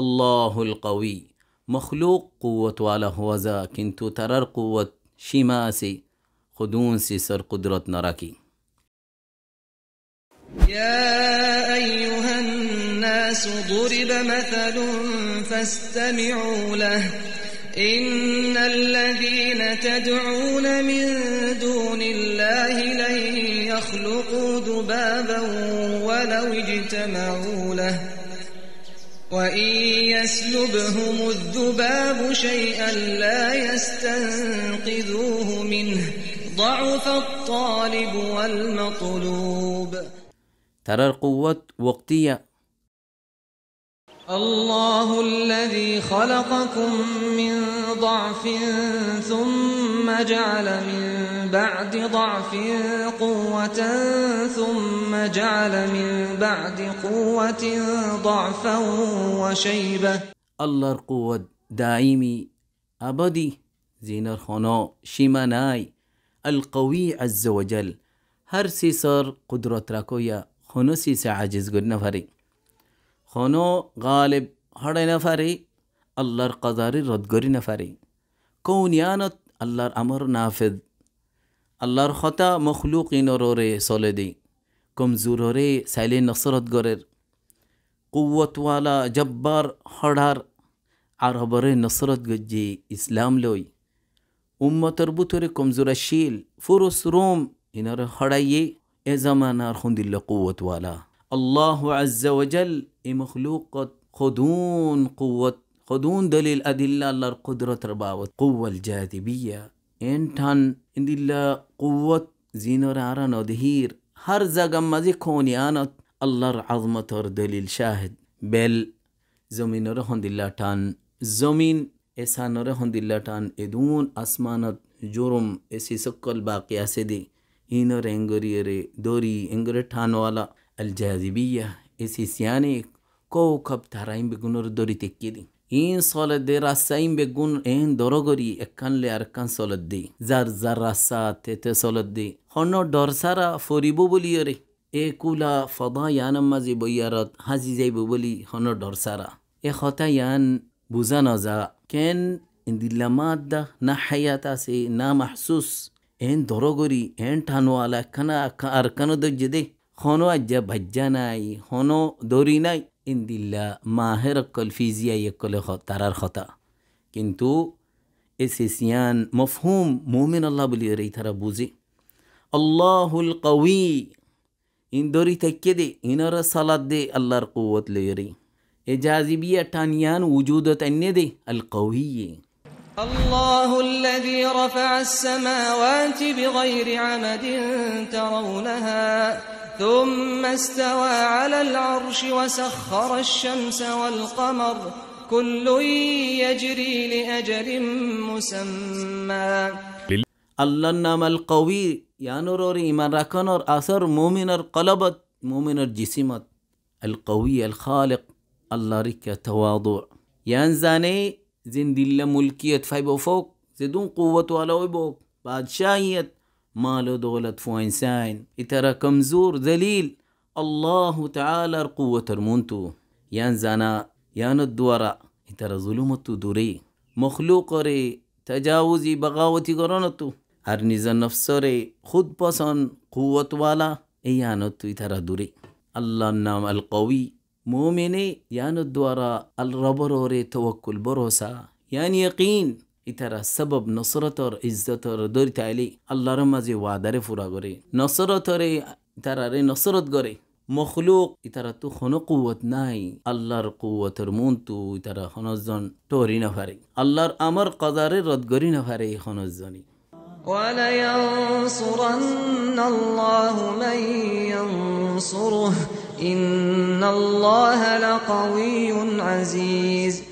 الله القوي مخلوق قوة والا هو ذا کنتو ترر قوة شماسي خدون سي سر قدرت نراكي يا أيها الناس ضرب مثل فاستمعوا له إن الذين تدعون من دون الله لن يخلقوا ذبابا ولو اجتمعوا له وإن يسلبهم الذباب شيئا لا يستنقذوه منه ضعف الطالب والمطلوب ترى القوة وقتية الله الذي خلقكم من ضعف ثم جعل من بعد ضعف قوة ثم جعل من بعد قوة ضعفا وشيبة الله القوة دائمي أبدي زين الخناء شمناي القوي عز وجل هر سيصر قدرة قدرت راكويا خنسي سعجز قد نفري خونو غالب هر نفری اللر قداری ردگری نفری کونیانت اللر امر نافذ اللر خطا مخلوق نرور سولدی کم زورور سالی نصرت گرر قوت والا جبار هرار عربر نصرت گجی اسلام لوی امتر بطور کمزور شیل فروس روم اینا رو هرایی ازمان خوندی قوت والا الله عز وجل مخلوق خدون قوة خدون دليل الأدلة للقدرة رباوة قوة الجاذبية انتن اندلا قوة زين رارا ودهير هر زغم مزي كوني آنت الله العظمة دليل شاهد بل زمین ره هندلا تان زمين اسان ره هندلا تان ادون اسمانت جرم اسي سکل باقی اسدی اینو رنگری ري دوري انگر تانوالا والا الجاذبية esses يعني كوكب تهرين بيقولوا دوري كده این سال دی راسته این بگون این دروگری اکن لی ارکن سال دی زر زر راسته تیت سال دی خانو دارسارا فوریبو بولیاری ای کولا فضا یانم مزی بویارات هزی زی بولی خانو دارسارا ای خاطا یان بوزن آزا کن این دیلمات ده نه حیات آسی نه محسوس این دروگری این تانوالا کنا ارکن دو جده هونو أجا بجاناي هونو دوريناي إن دلا ماهر كل فيزياء يكل ترار خطأ كنتو إسيسيان مفهوم مؤمن الله بلي ري ترى بوزي الله القوي إن دوري تكدي إن را دي الله القوة ليري إجازبية تانيان وجود تندي القوي الله الذي رفع السماوات بغير عمد ترونها ثم استوى على العرش وسخر الشمس والقمر كل يجري لأجل مسمى الله نام القوي يانور يعني إيمان ركنر أثر مؤمن القلبت مؤمن الجسمت القوي الخالق الله ريك تواضع يان زاني زندل ملكية فايبو فوق زدون قوة على ويبو بعد شاهيت ماله دولت فوينساين اترى كمزور ذليل الله تعالى قوة ترمونتو يان زانا يان الدورة اترى ظلمتو دوري مخلوق ري تجاوزي بغاوتي قرانتو هر نزا ري خود بسن قوة والا ايانتو اترى دوري الله النام القوي مؤمني يان الدورة الربروري توكل بروسا يان يقين ইতারা সবব নসরতর ইজ্জতর দরিত আইলি আল্লাহর মাঝে ওয়াদারে ফুরা করে নসরতরে ইতারারে নসরত করে মখলুক ইতারা তো কোনো কুয়ত নাই আল্লাহর কুয়তর মন তো ইতারা খনজন টরি না পারে আল্লাহর আমার কদারে রদ করি না পারে এই খনজনী ولينصرن الله من ينصره إن الله لقوي عزيز